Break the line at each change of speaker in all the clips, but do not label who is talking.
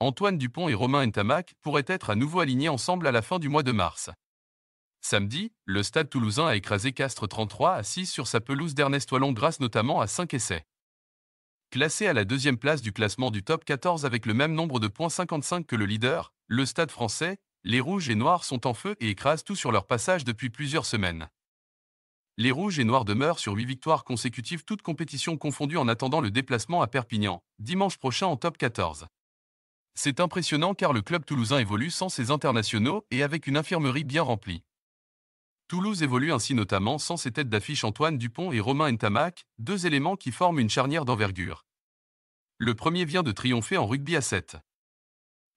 Antoine Dupont et Romain Ntamak pourraient être à nouveau alignés ensemble à la fin du mois de mars. Samedi, le stade toulousain a écrasé Castres 33 à 6 sur sa pelouse d'Ernest Wallon grâce notamment à 5 essais. Classé à la deuxième place du classement du top 14 avec le même nombre de points 55 que le leader, le stade français, les rouges et noirs sont en feu et écrasent tout sur leur passage depuis plusieurs semaines. Les rouges et noirs demeurent sur 8 victoires consécutives toutes compétitions confondues en attendant le déplacement à Perpignan, dimanche prochain en top 14. C'est impressionnant car le club toulousain évolue sans ses internationaux et avec une infirmerie bien remplie. Toulouse évolue ainsi notamment sans ses têtes d'affiche Antoine Dupont et Romain Ntamak, deux éléments qui forment une charnière d'envergure. Le premier vient de triompher en rugby à 7.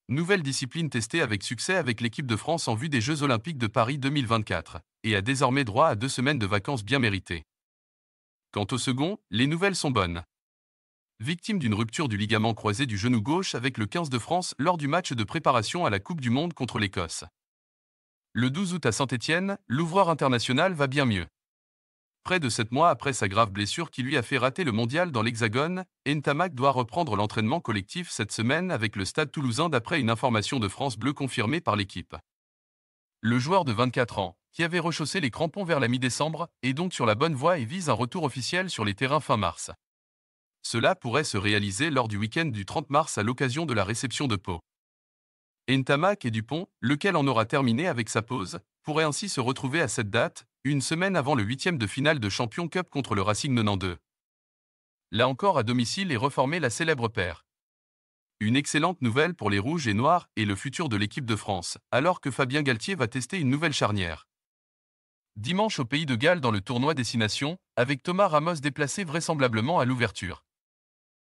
Nouvelle discipline testée avec succès avec l'équipe de France en vue des Jeux Olympiques de Paris 2024, et a désormais droit à deux semaines de vacances bien méritées. Quant au second, les nouvelles sont bonnes victime d'une rupture du ligament croisé du genou gauche avec le 15 de France lors du match de préparation à la Coupe du Monde contre l'Écosse. Le 12 août à Saint-Étienne, l'ouvreur international va bien mieux. Près de 7 mois après sa grave blessure qui lui a fait rater le mondial dans l'Hexagone, Entamac doit reprendre l'entraînement collectif cette semaine avec le stade toulousain d'après une information de France Bleu confirmée par l'équipe. Le joueur de 24 ans, qui avait rechaussé les crampons vers la mi-décembre, est donc sur la bonne voie et vise un retour officiel sur les terrains fin mars. Cela pourrait se réaliser lors du week-end du 30 mars à l'occasion de la réception de Pau. Entamac et Dupont, lequel en aura terminé avec sa pause, pourraient ainsi se retrouver à cette date, une semaine avant le huitième de finale de Champion Cup contre le Racing 92. Là encore à domicile et reformé la célèbre paire. Une excellente nouvelle pour les Rouges et Noirs et le futur de l'équipe de France, alors que Fabien Galtier va tester une nouvelle charnière. Dimanche au Pays de Galles dans le tournoi Destination, avec Thomas Ramos déplacé vraisemblablement à l'ouverture.